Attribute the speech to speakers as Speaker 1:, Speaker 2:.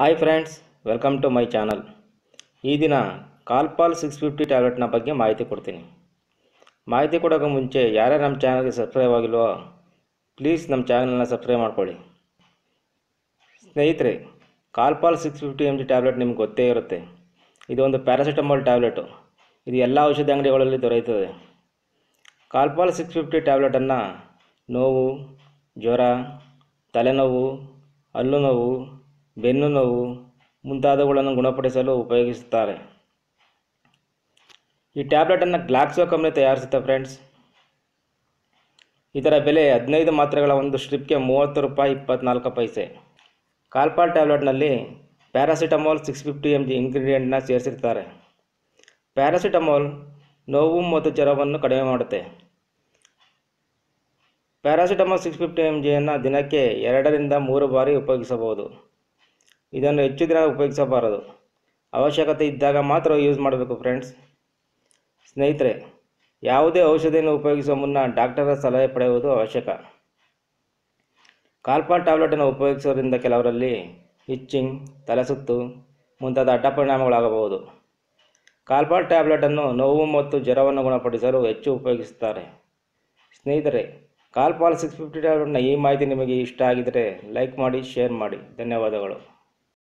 Speaker 1: hi friends welcome to my channel ಈ ದಿನ ಕಾಲ್ಪಾಲ್ six fifty ಟ್ಯಾಬ್ಲೆಟ್ನ ಬಗ್ಗೆ ಮಾಹಿತಿ ಕೊಡ್ತೀನಿ ಮಾಹಿತಿ ಕೊಡೋಕೆ ಮುಂಚೆ ಯಾರೇ ನಮ್ಮ ಚಾನಲ್ಗೆ ಸಬ್ಸ್ಕ್ರೈಬ್ ಆಗಿಲ್ವೋ ಪ್ಲೀಸ್ ನಮ್ಮ ಚಾನಲ್ನ ಸಬ್ಸ್ಕ್ರೈಬ್ ಮಾಡ್ಕೊಳ್ಳಿ ಸ್ನೇಹಿತರೆ Calpol six fifty M G tablet ನಿಮ್ಗೆ ಗೊತ್ತೇ ಇರುತ್ತೆ ಇದು ಒಂದು ಪ್ಯಾರಾಸಿಟಮಾಲ್ ಟ್ಯಾಬ್ಲೆಟು ಇದು ಎಲ್ಲ ಔಷಧಿ ಅಂಗಡಿಗಳಲ್ಲಿ ದೊರೆಯುತ್ತದೆ ಕಾಲ್ಪಾಲ್ ಸಿಕ್ಸ್ ಫಿಫ್ಟಿ ಟ್ಯಾಬ್ಲೆಟನ್ನು ನೋವು ಜ್ವರ ತಲೆನೋವು ಹಲ್ಲು ನೋವು ಬೆನ್ನು ನೋವು ಮುಂತಾದವುಗಳನ್ನು ಗುಣಪಡಿಸಲು ಉಪಯೋಗಿಸುತ್ತಾರೆ ಈ ಟ್ಯಾಬ್ಲೆಟನ್ನು ಗ್ಲಾಕ್ಸೋ ಕಂಪ್ನಿ ತಯಾರಿಸುತ್ತೆ ಫ್ರೆಂಡ್ಸ್ ಇದರ ಬೆಲೆ ಹದಿನೈದು ಮಾತ್ರೆಗಳ ಒಂದು ಸ್ಟ್ರಿಪ್ಗೆ ಮೂವತ್ತು ರೂಪಾಯಿ ಇಪ್ಪತ್ನಾಲ್ಕು ಪೈಸೆ ಕಾಲ್ಪಾಲ್ ಟ್ಯಾಬ್ಲೆಟ್ನಲ್ಲಿ paracetamol six fifty M G ಇಂಗ್ರೀಡಿಯೆಂಟ್ನ ಸೇರಿಸಿರ್ತಾರೆ ಪ್ಯಾರಾಸಿಟಮಾಲ್ ನೋವು ಮತ್ತು ಜ್ವರವನ್ನು ಕಡಿಮೆ ಮಾಡುತ್ತೆ ಪ್ಯಾರಾಸಿಟಮಾಲ್ ಸಿಕ್ಸ್ ಫಿಫ್ಟಿ ಎಮ್ ಜಿಯನ್ನು ದಿನಕ್ಕೆ ಎರಡರಿಂದ ಮೂರು ಬಾರಿ ಉಪಯೋಗಿಸಬಹುದು ಇದನ್ನು ಹೆಚ್ಚು ದಿನ ಉಪಯೋಗಿಸಬಾರದು ಅವಶ್ಯಕತೆ ಇದ್ದಾಗ ಮಾತ್ರ ಯೂಸ್ ಮಾಡಬೇಕು ಫ್ರೆಂಡ್ಸ್ ಸ್ನೇಹಿತರೆ ಯಾವುದೇ ಔಷಧಿಯನ್ನು ಉಪಯೋಗಿಸುವ ಮುನ್ನ ಡಾಕ್ಟರ ಸಲಹೆ ಪಡೆಯುವುದು ಅವಶ್ಯಕ ಕಾಲ್ಪಾಲ್ ಟ್ಯಾಬ್ಲೆಟನ್ನು ಉಪಯೋಗಿಸೋದ್ರಿಂದ ಕೆಲವರಲ್ಲಿ ಹಿಚ್ಚಿಂಗ್ ತಲೆಸುತ್ತು ಮುಂತಾದ ಅಡ್ಡ ಪರಿಣಾಮಗಳಾಗಬಹುದು ಕಾಲ್ಪಾಲ್ ಟ್ಯಾಬ್ಲೆಟನ್ನು ನೋವು ಮತ್ತು ಜ್ವರವನ್ನು ಗುಣಪಡಿಸಲು ಹೆಚ್ಚು ಉಪಯೋಗಿಸುತ್ತಾರೆ ಸ್ನೇಹಿತರೆ ಕಾಲ್ಪಾಲ್ ಸಿಕ್ಸ್ ಫಿಫ್ಟಿ ಟ್ಯಾಬ್ಲೆಟ್ನ ಈ ಮಾಹಿತಿ ನಿಮಗೆ ಇಷ್ಟ ಆಗಿದ್ದರೆ ಲೈಕ್ ಮಾಡಿ ಶೇರ್ ಮಾಡಿ ಧನ್ಯವಾದಗಳು